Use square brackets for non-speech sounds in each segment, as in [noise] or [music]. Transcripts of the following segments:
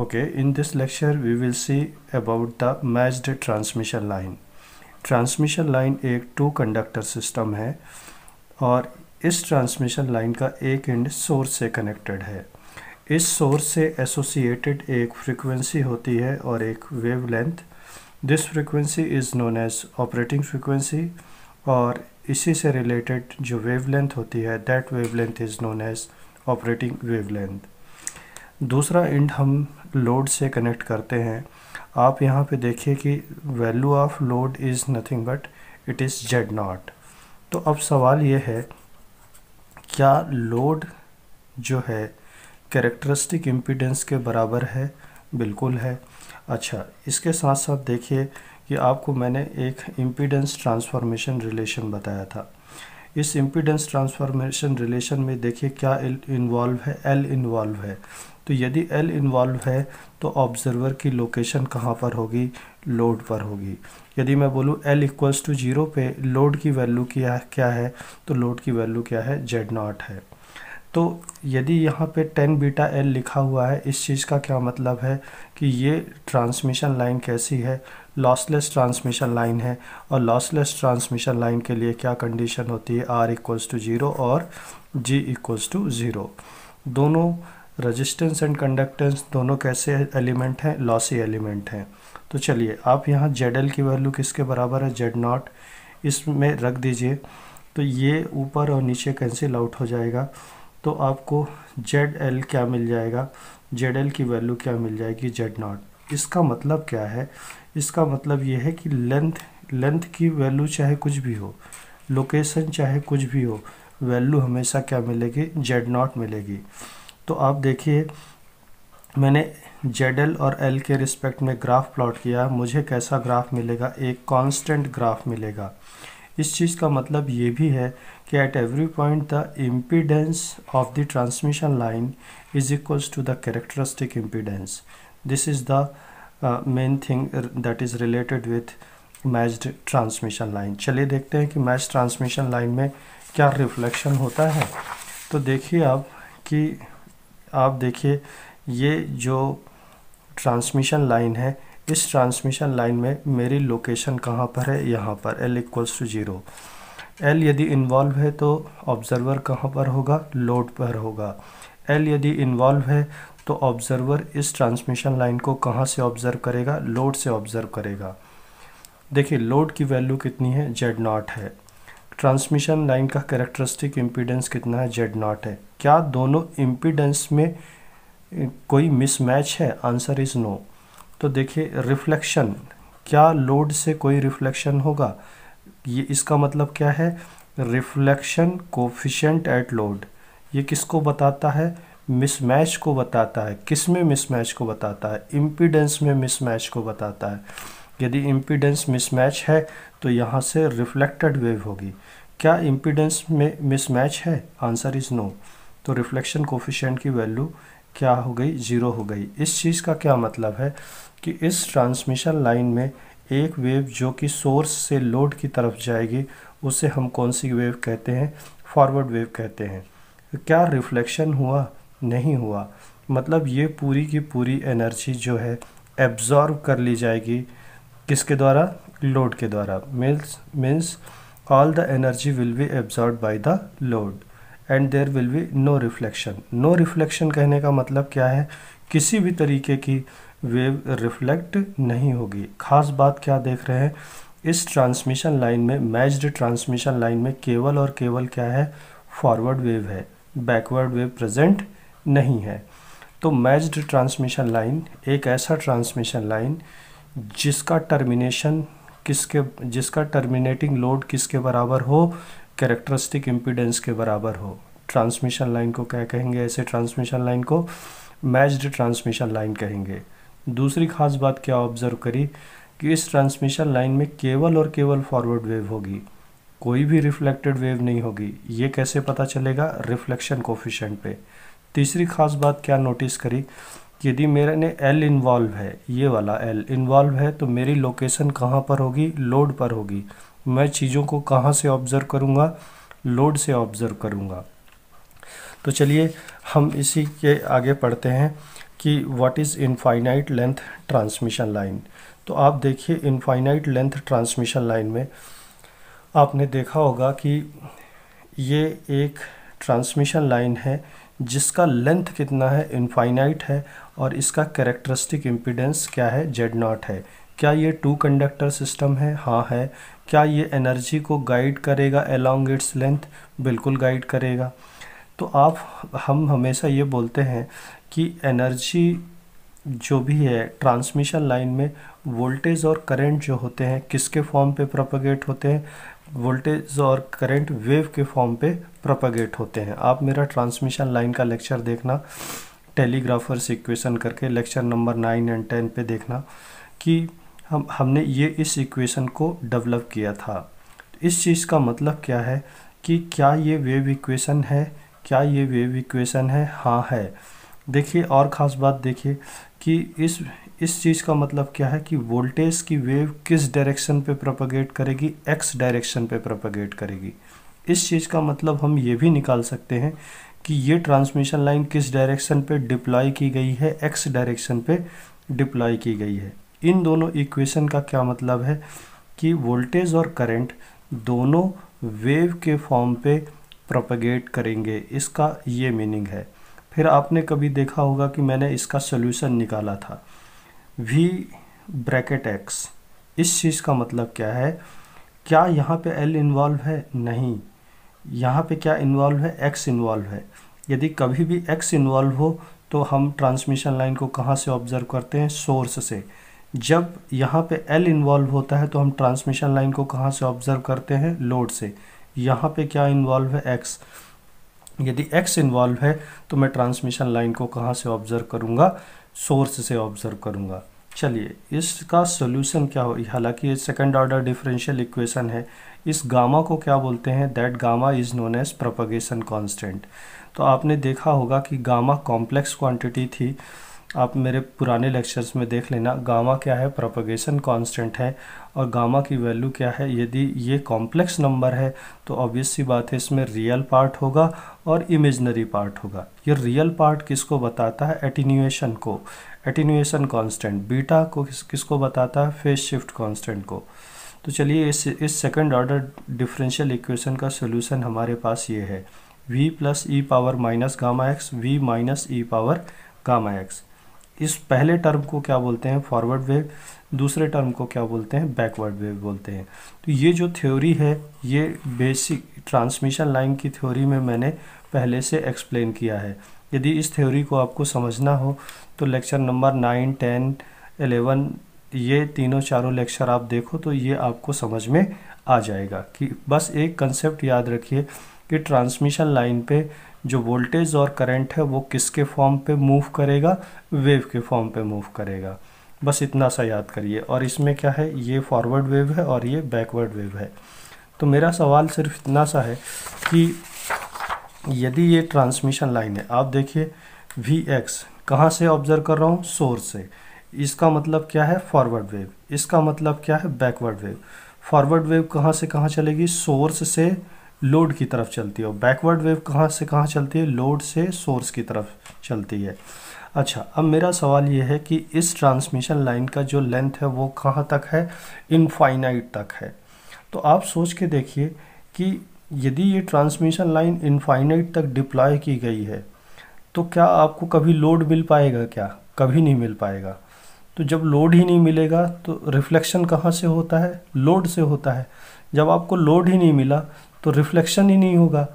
okay in this lecture we will see about the matched transmission line transmission line एक two conductor system है और इस transmission line का एक and source से कनेक्टेड है इस सोर्स से एसोसिएटेड एक फ्रीक्वेंसी होती है और एक wavelength this frequency is known as operating frequency और इसी से रिलेटेड जो वेवलेंथ होती है that wavelength is known as operating wavelength दूसरा एंड हम लोड से कनेक्ट करते हैं आप यहाँ पे देखिए कि value of load is nothing but it is Z naught तो अब सवाल ये है क्या लोड जो है कैरेक्टरिस्टिक इम्पीडेंस के बराबर है बिल्कुल है अच्छा इसके साथ साथ देखिए कि आपको मैंने एक इम्पीडेंस ट्रांसफॉर्मेशन रिलेशन बताया था इस इम्पीडेंस ट्रांसफॉर्मेशन रिलेशन में देखिए क्या इन्वॉल्व है एल इन्वॉल्व है तो यदि एल इन्वॉल्व है तो ऑब्जर्वर की लोकेशन कहाँ पर होगी लोड पर होगी यदि मैं बोलूँ एल इक्वल्स टू जीरो पे लोड की वैल्यू क्या क्या है तो लोड की वैल्यू क्या है जेड नॉट है तो यदि यहाँ पे टेन बीटा एल लिखा हुआ है इस चीज़ का क्या मतलब है कि ये ट्रांसमिशन लाइन कैसी है लॉसलेस ट्रांसमिशन लाइन है और लॉसलेस ट्रांसमिशन लाइन के लिए क्या कंडीशन होती है आर इक्वल्स टू ज़ीरो और जी इक्वल्स टू ज़ीरो दोनों रजिस्टेंस एंड कंडक्टेंस दोनों कैसे एलिमेंट हैं लॉसी एलिमेंट हैं तो चलिए आप यहाँ जेड एल की वैल्यू किसके बराबर है जेड नॉट इसमें रख दीजिए तो ये ऊपर और नीचे कैंसिल आउट हो जाएगा तो आपको जेड एल क्या मिल जाएगा जेड एल की वैल्यू क्या मिल जाएगी जेड नॉट इसका मतलब क्या है इसका मतलब ये है कि लेंथ लेंथ की वैल्यू चाहे कुछ भी हो लोकेशन चाहे कुछ भी हो वैल्यू हमेशा क्या मिलेगी जेड नॉट मिलेगी तो आप देखिए मैंने जेड एल और एल के रिस्पेक्ट में ग्राफ प्लॉट किया मुझे कैसा ग्राफ मिलेगा एक कांस्टेंट ग्राफ मिलेगा इस चीज़ का मतलब ये भी है कि at every point the impedance of the transmission line is equals to the characteristic impedance this is the main thing that is related with matched transmission line चलिए देखते हैं कि मैच ट्रांसमिशन लाइन में क्या रिफ्लेक्शन होता है तो देखिए आप कि आप देखिए ये जो ट्रांसमिशन लाइन है इस ट्रांसमिशन लाइन में मेरी लोकेशन कहाँ पर है यहाँ पर L equals to zero L यदि इन्वॉल्व है तो ऑब्ज़र्वर कहाँ पर होगा लोड पर होगा एल यदि इन्वॉल्व है तो ऑब्ज़र्वर इस ट्रांसमिशन लाइन को कहाँ से ऑब्ज़र्व करेगा लोड से ऑब्ज़र्व करेगा देखिए लोड की वैल्यू कितनी है जेड नॉट है ट्रांसमिशन लाइन का कैरेक्टरिस्टिक इम्पीडेंस कितना है जेड नॉट है क्या दोनों इम्पीडेंस में कोई मिसमैच है आंसर इज़ नो तो देखिए रिफ्लेक्शन क्या लोड से कोई रिफ्लेक्शन होगा ये इसका मतलब क्या है रिफ्लेक्शन कोफिशेंट एट लोड ये किसको बताता है मिसमैच को बताता है किस में मिसमैच को बताता है इम्पीडेंस में मिसमैच को बताता है यदि इम्पीडेंस मिसमैच है तो यहाँ से रिफ्लेक्टेड वेव होगी क्या इम्पिडेंस में मिसमैच है आंसर इज़ नो तो रिफ्लेक्शन कोफिशेंट की वैल्यू क्या हो गई ज़ीरो हो गई इस चीज़ का क्या मतलब है कि इस ट्रांसमिशन लाइन में एक वेव जो कि सोर्स से लोड की तरफ जाएगी उसे हम कौन सी वेव कहते हैं फॉरवर्ड वेव कहते हैं क्या रिफ्लेक्शन हुआ नहीं हुआ मतलब ये पूरी की पूरी एनर्जी जो है एब्जॉर्व कर ली जाएगी किसके द्वारा लोड के द्वारा means means all the energy will be absorb by the load and there will be no reflection no reflection कहने का मतलब क्या है किसी भी तरीके की वेव रिफ्लेक्ट नहीं होगी खास बात क्या देख रहे हैं इस ट्रांसमिशन लाइन में मैच्ड ट्रांसमिशन लाइन में केवल और केवल क्या है फॉरवर्ड वेव है बैकवर्ड वेव प्रेजेंट नहीं है तो मैच्ड ट्रांसमिशन लाइन एक ऐसा ट्रांसमिशन लाइन जिसका टर्मिनेशन किसके जिसका टर्मिनेटिंग लोड किसके बराबर हो कैरेक्टरिस्टिक इम्पीडेंस के बराबर हो ट्रांसमिशन लाइन को क्या कहेंगे ऐसे ट्रांसमिशन लाइन को मैच्ड ट्रांसमिशन लाइन कहेंगे दूसरी खास बात क्या ऑब्जर्व करी कि इस ट्रांसमिशन लाइन में केवल और केवल फॉरवर्ड वेव होगी कोई भी रिफ्लेक्टेड वेव नहीं होगी ये कैसे पता चलेगा रिफ्लेक्शन कोफिशेंट पे तीसरी खास बात क्या नोटिस करी यदि मेरे ने एल इन्वॉल्व है ये वाला एल इन्वॉल्व है तो मेरी लोकेशन कहाँ पर होगी लोड पर होगी मैं चीज़ों को कहाँ से ऑब्ज़र्व करूँगा लोड से ऑब्ज़र्व करूँगा तो चलिए हम इसी के आगे पढ़ते हैं कि what is infinite length transmission line तो आप देखिए इनफाइनाइट लेंथ ट्रांसमिशन लाइन में आपने देखा होगा कि ये एक ट्रांसमिशन लाइन है जिसका लेंथ कितना है इनफाइनाइट है और इसका कैरेक्टरिस्टिक इम्पीडेंस क्या है जेड नॉट है क्या ये टू कंडक्टर सिस्टम है हाँ है क्या ये एनर्जी को गाइड करेगा एलोंग इट्स लेंथ बिल्कुल गाइड करेगा तो आप हम हमेशा ये बोलते हैं कि एनर्जी जो भी है ट्रांसमिशन लाइन में वोल्टेज और करंट जो होते हैं किसके फॉर्म पे प्रोपगेट होते हैं वोल्टेज और करंट वेव के फॉर्म पे प्रोपगेट होते हैं आप मेरा ट्रांसमिशन लाइन का लेक्चर देखना टेलीग्राफर्स इक्वेशन करके lecture number nine and ten पे देखना कि हम हमने ये इस इक्वेशन को डेवलप किया था इस चीज़ का मतलब क्या है कि क्या ये वेव इक्वेशन है क्या ये वेव इक्वेशन है हाँ है देखिए और ख़ास बात देखिए कि इस इस चीज़ का मतलब क्या है कि वोल्टेज की वेव किस डायरेक्शन पे प्रोपोगेट करेगी एक्स डायरेक्शन पे प्रोपोगेट करेगी इस चीज़ का मतलब हम ये भी निकाल सकते हैं कि ये ट्रांसमिशन लाइन किस डायरेक्शन पे डिप्लॉय की गई है एक्स डायरेक्शन पे डिप्लॉय की गई है इन दोनों इक्वेशन का क्या मतलब है कि वोल्टेज और करेंट दोनों वेव के फॉर्म पर प्रोपेगेट करेंगे इसका ये मीनिंग है फिर आपने कभी देखा होगा कि मैंने इसका सोल्यूशन निकाला था वी ब्रैकेट एक्स इस चीज़ का मतलब क्या है क्या यहाँ पे एल इन्वॉल्व है नहीं यहाँ पे क्या इन्वॉल्व है एक्स इन्वॉल्व है यदि कभी भी एक्स इन्वॉल्व हो तो हम ट्रांसमिशन लाइन को कहाँ से ऑब्जर्व करते हैं सोर्स से जब यहाँ पे एल इन्वॉल्व होता है तो हम ट्रांसमिशन लाइन को कहाँ से ऑब्जर्व करते हैं लोड से यहाँ पे क्या इन्वॉल्व है एक्स यदि एक्स इन्वॉल्व है तो मैं ट्रांसमिशन लाइन को कहाँ से ऑब्जर्व करूँगा सोर्स से ऑब्जर्व करूँगा चलिए इसका सोल्यूशन क्या हो हालांकि ये सेकेंड ऑर्डर डिफरेंशियल इक्वेशन है इस गामा को क्या बोलते हैं that gamma is known as propagation constant तो आपने देखा होगा कि गामा कॉम्प्लेक्स क्वांटिटी थी आप मेरे पुराने लेक्चर्स में देख लेना गामा क्या है प्रोपोगेशन कांस्टेंट है और गामा की वैल्यू क्या है यदि ये कॉम्प्लेक्स नंबर है तो ऑब्वियस सी बात है इसमें रियल पार्ट होगा और इमेजनरी पार्ट होगा ये रियल पार्ट किसको बताता है एटीन्यूएशन को एटीन्यूएशन कांस्टेंट बीटा को किस किसको बताता है फेस शिफ्ट कांस्टेंट को तो चलिए इस इस सेकेंड ऑर्डर डिफरेंशियल इक्वेशन का सोल्यूशन हमारे पास ये है V plus e power minus gamma x V minus e power gamma x इस पहले टर्म को क्या बोलते हैं फॉरवर्ड वेव दूसरे टर्म को क्या बोलते हैं बैकवर्ड वेव बोलते हैं तो ये जो थ्योरी है ये बेसिक ट्रांसमिशन लाइन की थ्योरी में मैंने पहले से एक्सप्लेन किया है यदि इस थ्योरी को आपको समझना हो तो lecture number nine ten eleven ये तीनों चारों लेक्चर आप देखो तो ये आपको समझ में आ जाएगा कि बस एक कंसेप्ट याद रखिए कि ट्रांसमिशन लाइन पे जो वोल्टेज और करंट है वो किसके फॉर्म पे मूव करेगा वेव के फॉर्म पे मूव करेगा बस इतना सा याद करिए और इसमें क्या है ये फॉरवर्ड वेव है और ये बैकवर्ड वेव है तो मेरा सवाल सिर्फ इतना सा है कि यदि ये ट्रांसमिशन लाइन है आप देखिए वी एक्स कहाँ से ऑब्जर्व कर रहा हूँ सोर्स से इसका मतलब क्या है फॉरवर्ड वेव इसका मतलब क्या है बैकवर्ड वेव फॉरवर्ड वेव कहाँ से कहाँ चलेगी सोर्स से लोड की तरफ चलती है और बैकवर्ड वेव कहाँ से कहाँ चलती है लोड से सोर्स की तरफ चलती है अच्छा अब मेरा सवाल यह है कि इस ट्रांसमिशन लाइन का जो लेंथ है वो कहाँ तक है इनफाइनाइट तक है तो आप सोच के देखिए कि यदि ये ट्रांसमिशन लाइन इनफाइनाइट तक डिप्लॉय की गई है तो क्या आपको कभी लोड मिल पाएगा क्या कभी नहीं मिल पाएगा तो जब लोड ही नहीं मिलेगा तो रिफ्लेक्शन कहाँ से होता है लोड से होता है जब आपको लोड ही नहीं मिला तो रिफ्लेक्शन ही नहीं होगा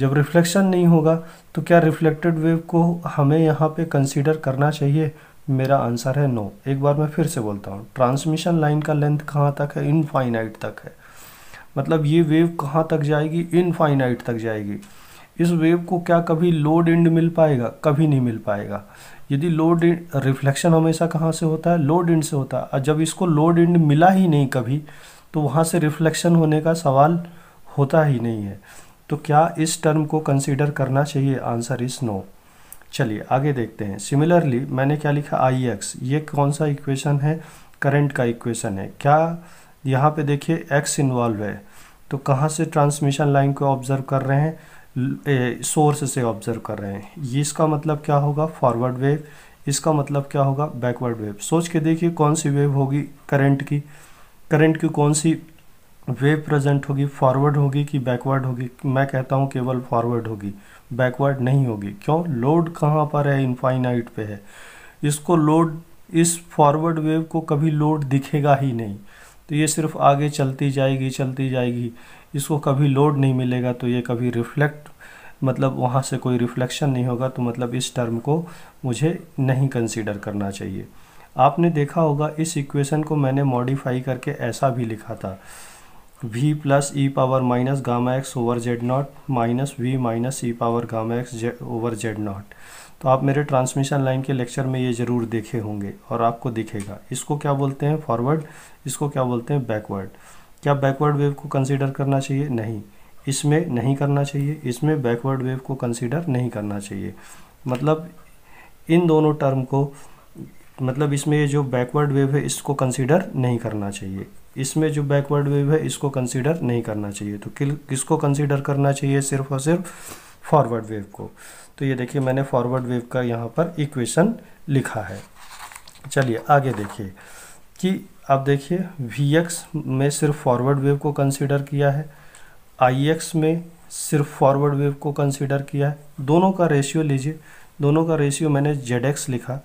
जब रिफ्लेक्शन नहीं होगा तो क्या रिफ्लेक्टेड वेव को हमें यहाँ पे कंसीडर करना चाहिए मेरा आंसर है नो एक बार मैं फिर से बोलता हूँ ट्रांसमिशन लाइन का लेंथ कहाँ तक है इनफाइनाइट तक है मतलब ये वेव कहाँ तक जाएगी इनफाइनाइट तक जाएगी इस वेव को क्या कभी लोड एंड मिल पाएगा कभी नहीं मिल पाएगा यदि लोड इंड रिफ्लेक्शन हमेशा कहाँ से होता है लोड एंड से होता है जब इसको लोड एंड मिला ही नहीं कभी तो वहाँ से रिफ्लेक्शन होने का सवाल होता ही नहीं है तो क्या इस टर्म को कंसिडर करना चाहिए आंसर इज़ नो चलिए आगे देखते हैं सिमिलरली मैंने क्या लिखा आई एक्स ये कौन सा इक्वेशन है करंट का इक्वेशन है क्या यहाँ पे देखिए एक्स इन्वॉल्व है तो कहाँ से ट्रांसमिशन लाइन को ऑब्जर्व कर रहे हैं सोर्स से ऑब्जर्व कर रहे हैं ये इसका मतलब क्या होगा फॉरवर्ड वेव इसका मतलब क्या होगा बैकवर्ड वेव सोच के देखिए कौन सी वेव होगी करंट की करंट की कौन सी वेव प्रेजेंट होगी फॉरवर्ड होगी कि बैकवर्ड होगी मैं कहता हूँ केवल फॉरवर्ड होगी बैकवर्ड नहीं होगी क्यों लोड कहाँ पर है इनफाइनाइट पे है इसको लोड इस फॉरवर्ड वेव को कभी लोड दिखेगा ही नहीं तो ये सिर्फ आगे चलती जाएगी चलती जाएगी इसको कभी लोड नहीं मिलेगा तो ये कभी रिफ्लेक्ट मतलब वहाँ से कोई रिफ्लेक्शन नहीं होगा तो मतलब इस टर्म को मुझे नहीं कंसिडर करना चाहिए आपने देखा होगा इस इक्वेशन को मैंने मॉडिफाई करके ऐसा भी लिखा था V plus e power minus gamma x over Z naught minus V minus e power gamma x over Z naught तो आप मेरे ट्रांसमिशन लाइन के लेक्चर में ये ज़रूर देखे होंगे और आपको दिखेगा इसको क्या बोलते हैं फॉरवर्ड इसको क्या बोलते हैं बैकवर्ड क्या बैकवर्ड वेव को कंसिडर करना चाहिए नहीं इसमें नहीं करना चाहिए इसमें बैकवर्ड वेव को कंसिडर नहीं करना चाहिए मतलब इन दोनों टर्म को मतलब इसमें जो बैकवर्ड वेव है इसको कंसिडर नहीं करना चाहिए इसमें जो बैकवर्ड वेव है इसको कंसीडर नहीं करना चाहिए तो किसको कंसीडर करना चाहिए सिर्फ और सिर्फ फॉरवर्ड वेव को तो ये देखिए मैंने फॉरवर्ड वेव का यहाँ पर इक्वेशन लिखा है चलिए आगे देखिए कि आप देखिए वी एक्स में सिर्फ फॉरवर्ड वेव को कंसीडर किया है आई एक्स में सिर्फ फॉरवर्ड वेव को कंसीडर किया है दोनों का रेशियो लीजिए दोनों का रेशियो मैंने जेड एक्स लिखा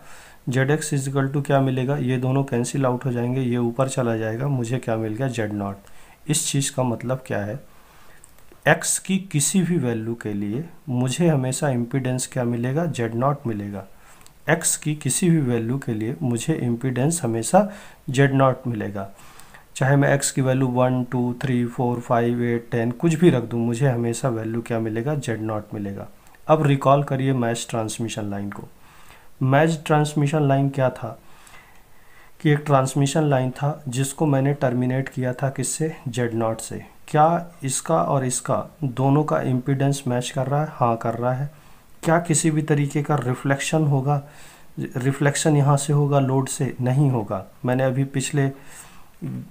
जेड एक्स इजिकल टू क्या मिलेगा ये दोनों कैंसिल आउट हो जाएंगे ये ऊपर चला जाएगा मुझे क्या मिल गया जेड नॉट इस चीज़ का मतलब क्या है एक्स की किसी भी वैल्यू के लिए मुझे हमेशा इम्पीडेंस क्या मिलेगा जेड नॉट मिलेगा एक्स की किसी भी वैल्यू के लिए मुझे इम्पीडेंस हमेशा जेड नॉट मिलेगा चाहे मैं एक्स की value one two three four five eight ten कुछ भी रख दूँ मुझे हमेशा वैल्यू क्या मिलेगा जेड नॉट मिलेगा अब रिकॉल करिए मैच ट्रांसमिशन लाइन को मैज ट्रांसमिशन लाइन क्या था कि एक ट्रांसमिशन लाइन था जिसको मैंने टर्मिनेट किया था किससे जेड नॉट से क्या इसका और इसका दोनों का इम्पिडेंस मैच कर रहा है हाँ कर रहा है क्या किसी भी तरीके का रिफ्लेक्शन होगा रिफ्लेक्शन यहाँ से होगा लोड से नहीं होगा मैंने अभी पिछले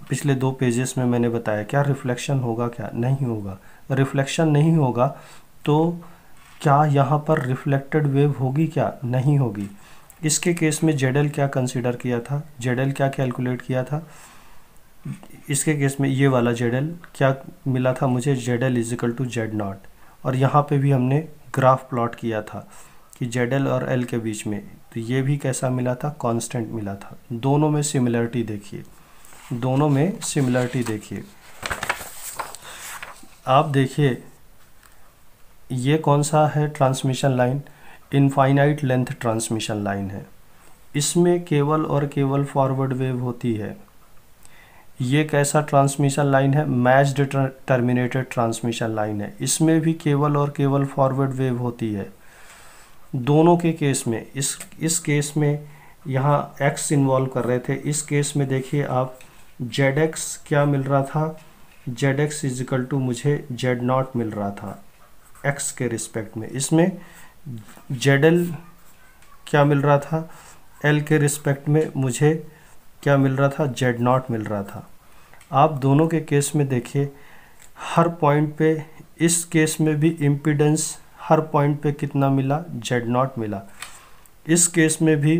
पिछले दो पेजेस में मैंने बताया क्या रिफ्लेक्शन होगा क्या नहीं होगा रिफ्लेक्शन नहीं होगा तो क्या यहाँ पर रिफ्लेक्टेड वेव होगी क्या नहीं होगी इसके केस में जेडल क्या कंसिडर किया था जेडल क्या कैलकुलेट किया था इसके केस में ये वाला जेडल क्या मिला था मुझे Z L is equal to Z naught और यहाँ पे भी हमने ग्राफ प्लॉट किया था कि जेडल और एल के बीच में तो ये भी कैसा मिला था कांस्टेंट मिला था दोनों में सिमिलरिटी देखिए दोनों में सिमिलरिटी देखिए आप देखिए ये कौन सा है transmission line infinite length transmission line है इसमें केवल और केवल फॉरवर्ड वेव होती है ये कैसा ट्रांसमिशन लाइन है मैच्ड टर्मिनेटेड ट्रांसमिशन लाइन है इसमें भी केवल और केवल फॉरवर्ड वेव होती है दोनों के केस में इस इस केस में यहाँ एक्स इन्वॉल्व कर रहे थे इस केस में देखिए आप जेड एक्स क्या मिल रहा था जेड एक्स इजिकल टू मुझे जेड नॉट मिल रहा था एक्स के रिस्पेक्ट में इसमें जेडल क्या मिल रहा था एल के रिस्पेक्ट में मुझे क्या मिल रहा था जेड नॉट मिल रहा था आप दोनों के केस में देखिए हर पॉइंट पे इस केस में भी इम्पिडेंस हर पॉइंट पे कितना मिला जेड नॉट मिला इस केस में भी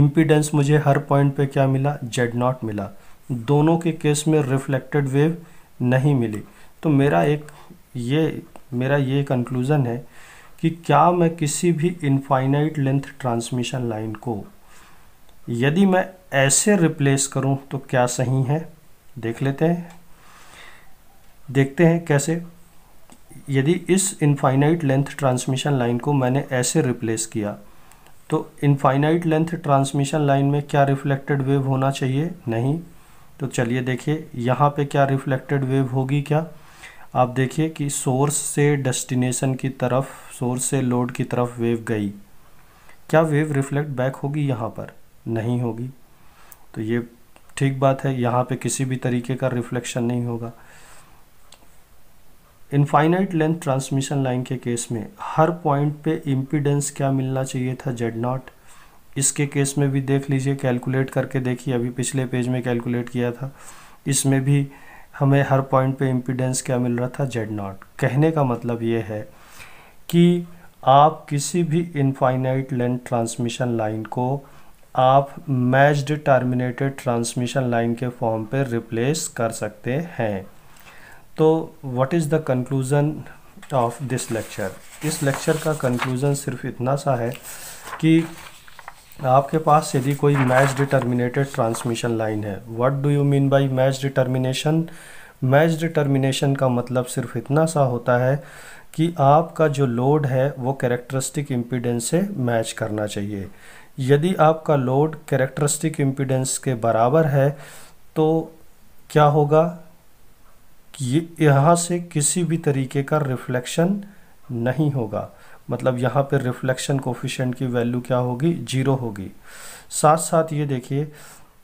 इम्पिडेंस मुझे हर पॉइंट पे क्या मिला जेड नॉट मिला दोनों के केस में रिफ्लेक्टेड वेव नहीं मिली तो मेरा एक ये मेरा ये कंक्लूज़न है कि क्या मैं किसी भी इनफाइनाइट लेंथ ट्रांसमिशन लाइन को यदि मैं ऐसे रिप्लेस करूं तो क्या सही है देख लेते हैं देखते हैं कैसे यदि इस इनफाइनाइट लेंथ ट्रांसमिशन लाइन को मैंने ऐसे रिप्लेस किया तो इनफाइनाइट लेंथ ट्रांसमिशन लाइन में क्या रिफ्लेक्टेड वेव होना चाहिए नहीं तो चलिए देखिए यहाँ पे क्या रिफ्लेक्टेड वेव होगी क्या आप देखिए कि सोर्स से डेस्टिनेशन की तरफ सोर्स से लोड की तरफ वेव गई क्या वेव रिफ्लेक्ट बैक होगी यहाँ पर नहीं होगी तो ये ठीक बात है यहाँ पे किसी भी तरीके का रिफ्लेक्शन नहीं होगा इनफाइनाइट लेंथ ट्रांसमिशन लाइन के केस में हर पॉइंट पे इम्पीडेंस क्या मिलना चाहिए था जेड नॉट इसके केस में भी देख लीजिए कैलकुलेट करके देखिए अभी पिछले पेज में कैलकुलेट किया था इसमें भी हमें हर पॉइंट पे इम्पीडेंस क्या मिल रहा था जेड नॉट कहने का मतलब ये है कि आप किसी भी इनफाइनाइट लेंथ ट्रांसमिशन लाइन को आप मैच्ड टर्मिनेटेड ट्रांसमिशन लाइन के फॉर्म पे रिप्लेस कर सकते हैं तो what is the conclusion of this lecture इस लेक्चर का कंक्लूज़न सिर्फ इतना सा है कि आपके पास यदि कोई मैच डिटर्मिनेटेड ट्रांसमिशन लाइन है what do you mean by match determination match determination का मतलब सिर्फ इतना सा होता है कि आपका जो लोड है वो कैरेक्टरिस्टिक इम्पीडेंस से मैच करना चाहिए यदि आपका लोड कैरेक्टरिस्टिक इम्पीडेंस के बराबर है तो क्या होगा कि यहाँ से किसी भी तरीके का रिफ्लेक्शन नहीं होगा मतलब यहाँ पर रिफ्लेक्शन कोफिशेंट की वैल्यू क्या होगी जीरो होगी साथ साथ ये देखिए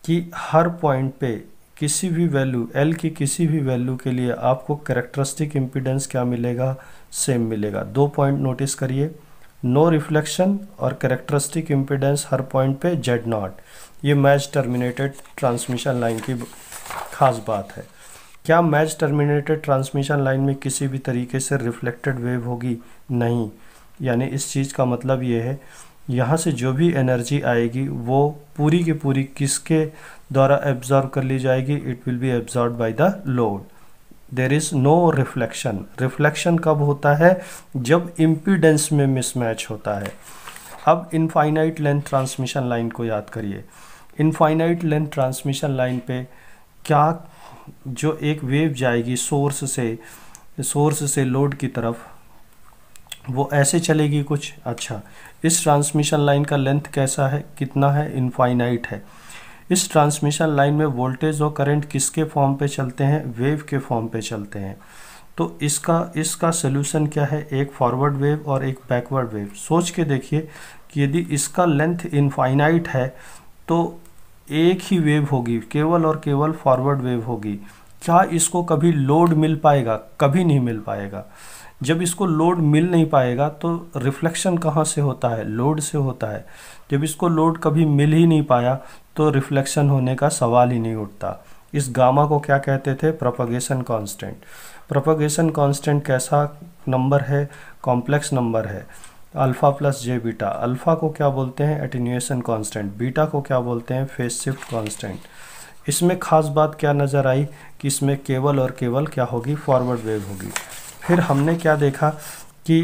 कि हर पॉइंट पे किसी भी वैल्यू एल की किसी भी वैल्यू के लिए आपको करेक्टरिस्टिक इम्पिडेंस क्या मिलेगा सेम मिलेगा दो पॉइंट नोटिस करिए नो रिफ्लेक्शन और करेक्टरिस्टिक इम्पिडेंस हर पॉइंट पे जेड नॉट ये मैच टर्मिनेटेड ट्रांसमिशन लाइन की खास बात है क्या मैच टर्मिनेटेड ट्रांसमिशन लाइन में किसी भी तरीके से रिफ्लेक्टेड वेव होगी नहीं यानी इस चीज़ का मतलब ये है यहाँ से जो भी एनर्जी आएगी वो पूरी की पूरी किसके द्वारा एब्जॉर्व कर ली जाएगी it will be absorb by the load there is no reflection reflection कब होता है जब इम्पीडेंस में मिसमैच होता है अब इनफाइनाइट लेंथ ट्रांसमिशन लाइन को याद करिए इनफाइनाइट लेंथ ट्रांसमिशन लाइन पे क्या जो एक वेव जाएगी सोर्स से सोर्स से लोड की तरफ वो ऐसे चलेगी कुछ अच्छा इस ट्रांसमिशन लाइन का लेंथ कैसा है कितना है इनफाइनाइट है इस ट्रांसमिशन लाइन में वोल्टेज और करंट किसके फॉर्म पे चलते हैं वेव के फॉर्म पे चलते हैं तो इसका इसका सोल्यूशन क्या है एक फॉरवर्ड वेव और एक बैकवर्ड वेव सोच के देखिए कि यदि इसका लेंथ इनफाइनाइट है तो एक ही वेव होगी केवल और केवल फॉरवर्ड वेव होगी क्या इसको कभी लोड मिल पाएगा कभी नहीं मिल पाएगा जब इसको लोड मिल नहीं पाएगा तो रिफ्लेक्शन कहाँ से होता है लोड से होता है जब इसको लोड कभी मिल ही नहीं पाया तो रिफ्लेक्शन होने का सवाल ही नहीं उठता इस गामा को क्या कहते थे प्रोपगेशन कांस्टेंट प्रोपगेशन कांस्टेंट कैसा नंबर है कॉम्प्लेक्स नंबर है alpha plus j beta alpha को क्या बोलते हैं एटीन्यूएसन कांस्टेंट बीटा को क्या बोलते हैं फेस शिफ्ट कांस्टेंट इसमें खास बात क्या नज़र आई कि इसमें केवल और केवल क्या होगी फॉरवर्ड वेव होगी फिर हमने क्या देखा कि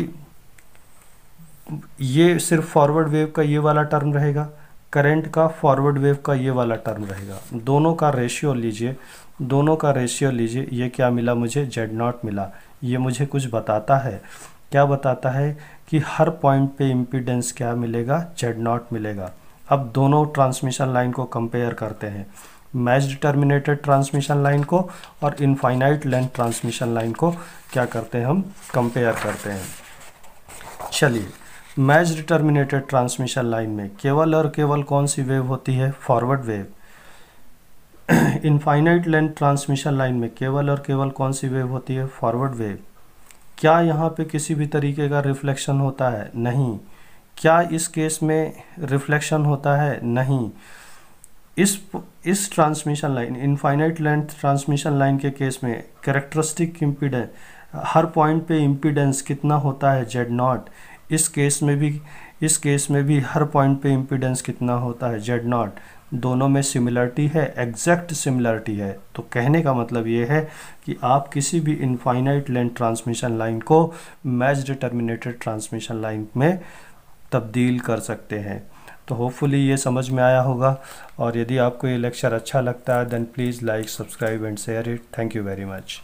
ये सिर्फ फॉरवर्ड वेव का ये वाला टर्म रहेगा करंट का फॉरवर्ड वेव का ये वाला टर्म रहेगा दोनों का रेशियो लीजिए दोनों का रेशियो लीजिए ये क्या मिला मुझे जेड नॉट मिला ये मुझे कुछ बताता है क्या बताता है कि हर पॉइंट पे इम्पीडेंस क्या मिलेगा जेड नॉट मिलेगा अब दोनों ट्रांसमिशन लाइन को कंपेयर करते हैं मैच डिटर्मिनेटेड ट्रांसमिशन लाइन को और इनफाइनाइट लेंथ ट्रांसमिशन लाइन को क्या करते हैं हम कंपेयर करते हैं चलिए मैच डिटर्मिनेटेड ट्रांसमिशन लाइन में केवल और केवल कौन सी वेव होती है forward wave [coughs] infinite length transmission line में केवल और केवल कौन सी वेव होती है फॉरवर्ड वेव क्या यहाँ पे किसी भी तरीके का रिफ्लेक्शन होता है नहीं क्या इस केस में रिफ्लेक्शन होता है नहीं इस इस transmission line infinite length transmission line के केस में करेक्टरिस्टिक इम्पीडेंस हर पॉइंट पे इम्पीडेंस कितना होता है जेड नॉट इस केस में भी इस केस में भी हर पॉइंट पे इम्पीडेंस कितना होता है जेड नॉट दोनों में सिमिलरिटी है एग्जैक्ट सिमिलरिटी है तो कहने का मतलब ये है कि आप किसी भी इनफाइनाइट लेंथ ट्रांसमिशन लाइन को मैच डिटर्मिनेटेड ट्रांसमिशन लाइन में तब्दील कर सकते हैं तो होपफुली ये समझ में आया होगा और यदि आपको ये लेक्चर अच्छा लगता है then please like subscribe and share it thank you very much